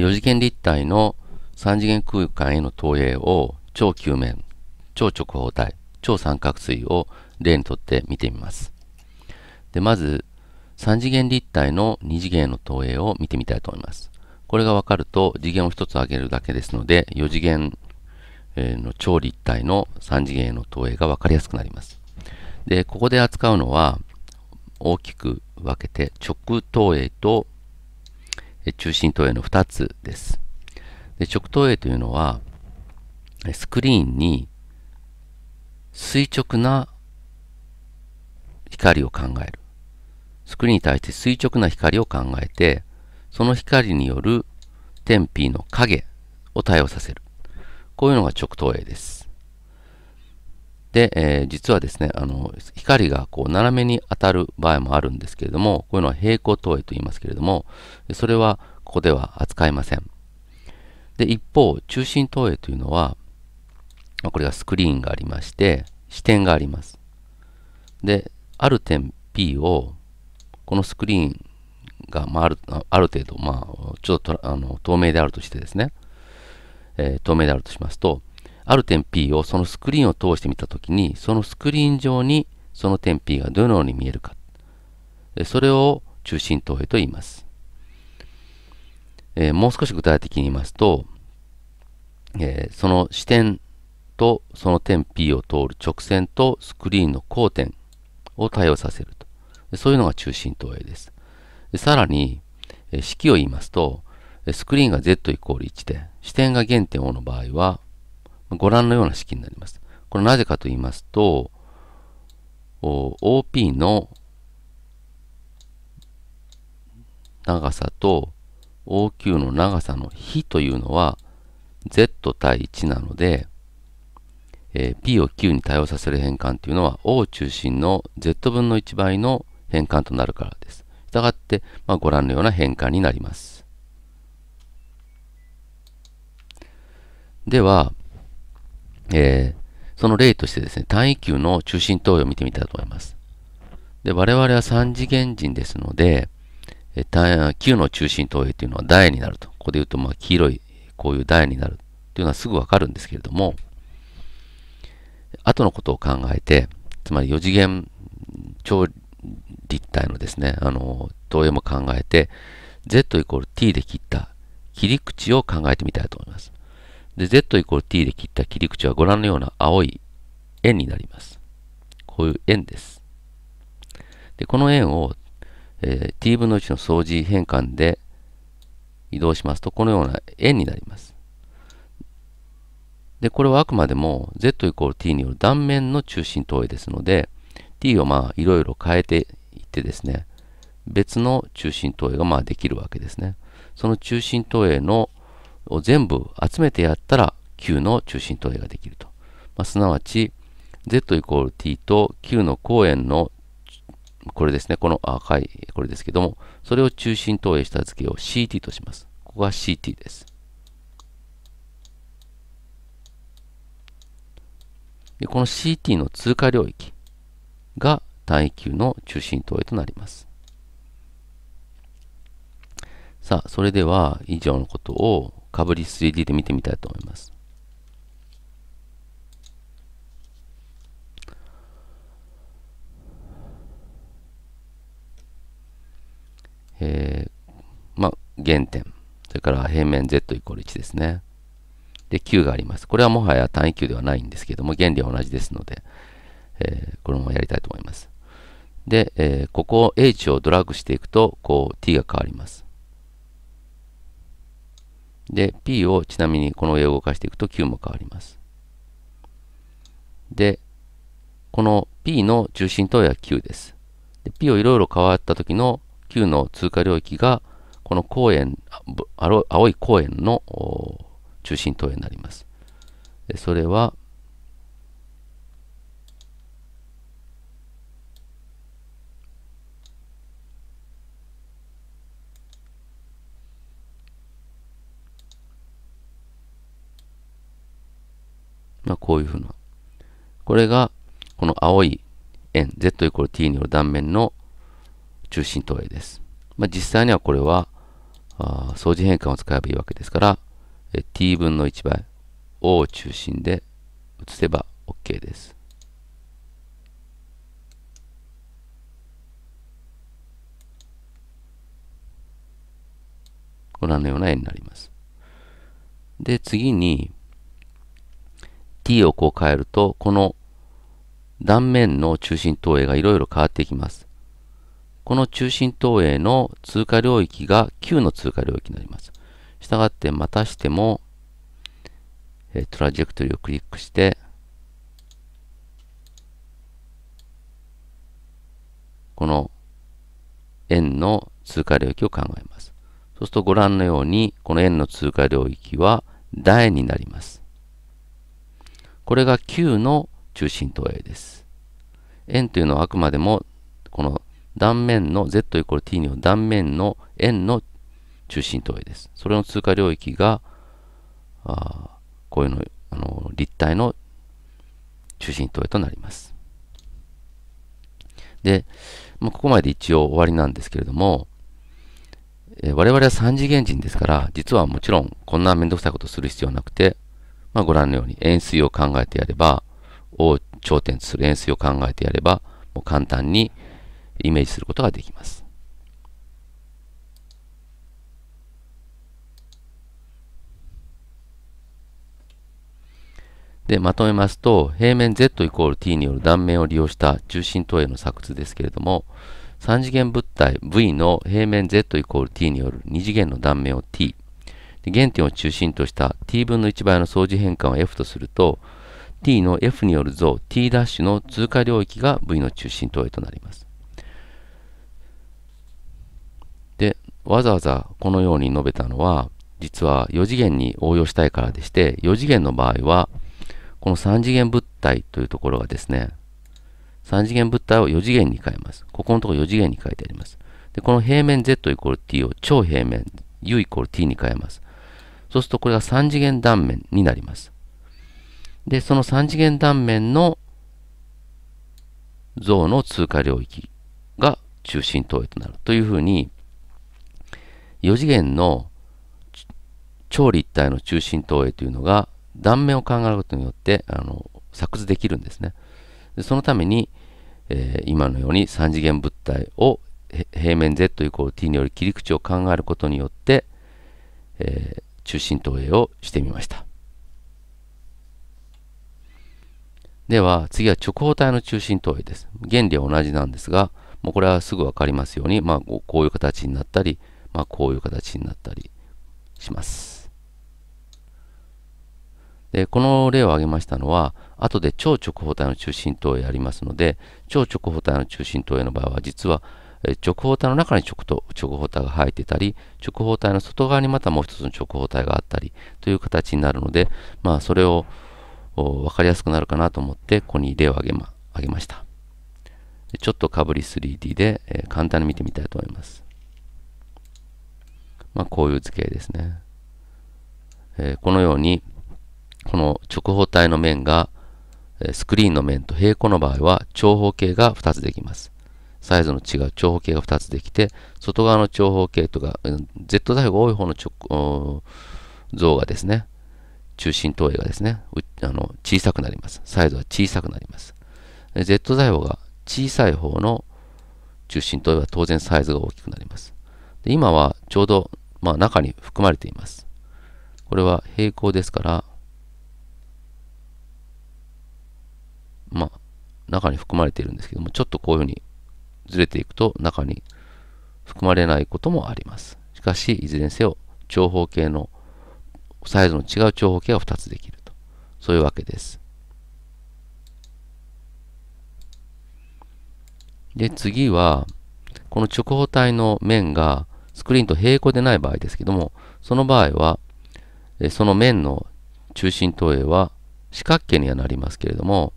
4次元立体の3次元空間への投影を超球面、超直方体、超三角錐を例にとって見てみます。で、まず、3次元立体の2次元の投影を見てみたいと思います。これがわかると次元を1つ上げるだけですので、4次元の超立体の3次元への投影がわかりやすくなります。で、ここで扱うのは大きく分けて直投影と中心投影の2つです。で直投影というのは、スクリーンに垂直な光を考える。スクリーンに対して垂直な光を考えて、その光による点 P の影を対応させる。こういうのが直投影です。で、えー、実はですね、あの、光がこう斜めに当たる場合もあるんですけれども、こういうのは平行投影と言いますけれども、それはここでは扱いません。で、一方、中心投影というのは、これがスクリーンがありまして、視点があります。で、ある点 P を、このスクリーンが、まあ、あるある程度、まあ、ちょっとあの透明であるとしてですね、えー、透明であるとしますと、ある点 P をそのスクリーンを通してみたときに、そのスクリーン上にその点 P がどのように見えるか。それを中心投影と言います。えー、もう少し具体的に言いますと、えー、その視点とその点 P を通る直線とスクリーンの交点を対応させると。そういうのが中心投影です。さらに、えー、式を言いますと、スクリーンが z イコール1で、視点が原点 O の場合は、ご覧のような式になります。これなぜかと言いますと、OP の長さと OQ の長さの比というのは Z 対1なので、えー、P を Q に対応させる変換というのは O を中心の Z 分の1倍の変換となるからです。したがって、まあ、ご覧のような変換になります。では、えー、その例としてですね、単位球の中心投与を見てみたいと思います。で、我々は3次元人ですので、えー、球の中心投影というのは台になると。ここで言うと、まあ、黄色い、こういう台になるというのはすぐわかるんですけれども、後のことを考えて、つまり4次元超立体のですね、あの、投影も考えて、z イコール t で切った切り口を考えてみたいと思います。で、z イコール t で切った切り口はご覧のような青い円になります。こういう円です。で、この円を、えー、t 分の1の相似変換で移動しますと、このような円になります。で、これはあくまでも z イコール t による断面の中心投影ですので、t をまあいろいろ変えていってですね、別の中心投影がまあできるわけですね。その中心投影のを全部集めてやったら Q の中心投影ができると。まあ、すなわち Z イコール T と Q の公円のこれですね、この赤い、これですけども、それを中心投影した図形を CT とします。ここが CT です。でこの CT の通過領域が単位球の中心投影となります。さあ、それでは以上のことをかぶり 3D で見てみたいと思います。えー、まあ、原点。それから平面 z イコール1ですね。で、q があります。これはもはや単位 q ではないんですけども、原理は同じですので、えー、これもやりたいと思います。で、えー、ここ h をドラッグしていくと、こう t が変わります。で、P をちなみにこの上を動かしていくと Q も変わります。で、この P の中心等は Q です。で P をいろいろ変わった時の Q の通過領域が、この公園、青い公園の中心投影になります。それは、まあ、こういうふうな。これが、この青い円、z イコール t による断面の中心投影です。まあ、実際にはこれは、あ相似変換を使えばいいわけですから、え t 分の1倍、を中心で移せば OK です。ご覧のような絵になります。で、次に、をこう変えると、この断面の中心投影がいろいろ変わっていきます。この中心投影の通過領域が Q の通過領域になります。したがってまたしても、えトラジェクトリーをクリックして、この円の通過領域を考えます。そうするとご覧のように、この円の通過領域は楕円になります。これが Q の中心投影です。円というのはあくまでもこの断面の z イコール t の断面の円の中心投影です。それの通過領域があこういうのあの立体の中心投影となります。で、まあ、ここまで一応終わりなんですけれども、えー、我々は3次元人ですから、実はもちろんこんなめんどくさいことする必要はなくて、まあ、ご覧のように円錐を考えてやれば、を頂点とする円錐を考えてやれば、もう簡単にイメージすることができます。で、まとめますと、平面 z イコール t による断面を利用した中心投影の作図ですけれども、3次元物体 v の平面 z イコール t による2次元の断面を t、で原点を中心とした t 分の1倍の相似変換を f とすると t の f による像 t' の通過領域が v の中心投影となります。でわざわざこのように述べたのは実は4次元に応用したいからでして4次元の場合はこの3次元物体というところがですね3次元物体を4次元に変えます。ここのところ4次元に書いてあります。でこの平面 z イコール t を超平面 u イコール t に変えます。そうするとこれが3次元断面になります。で、その3次元断面の像の通過領域が中心投影となるというふうに、4次元の超立体の中心投影というのが断面を考えることによってあの作図できるんですね。でそのために、えー、今のように3次元物体を平面 z=t により切り口を考えることによって、えー、中心投影をしてみました。では次は直方体の中心投影です。原理は同じなんですが、もうこれはすぐ分かりますように、まあ、こういう形になったり、まあ、こういう形になったりします。で、この例を挙げましたのは、後で超直方体の中心投影ありますので、超直方体の中心投影の場合は、実は直方体の中に直と直方体が入ってたり、直方体の外側にまたもう一つの直方体があったりという形になるので、まあ、それを分かりやすくなるかなと思って、ここに例を挙げま挙げました。ちょっとかぶり 3D で、えー、簡単に見てみたいと思います。まあ、こういう図形ですね。えー、このように、この直方体の面が、スクリーンの面と平行の場合は長方形が2つできます。サイズの違う長方形が2つできて、外側の長方形とか、Z 座標が多い方の直像がですね、中心投影がですねあの、小さくなります。サイズは小さくなります。Z 座標が小さい方の中心投影は当然サイズが大きくなります。で今はちょうど、まあ、中に含まれています。これは平行ですから、まあ、中に含まれているんですけども、ちょっとこういうふうにずれていくと中に含まれないこともあります。しかし、いずれにせよ、長方形のサイズの違う長方形が2つできると。そういうわけです。で、次は、この直方体の面がスクリーンと平行でない場合ですけども、その場合は、その面の中心投影は四角形にはなりますけれども、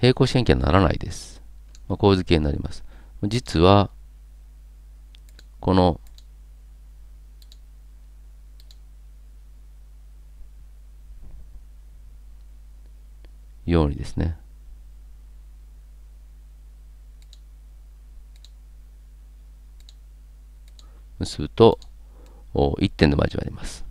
平行四辺形にならないです。まあ、こう付になります。実は、この、ようにですね、結ぶと、1点の場所がります。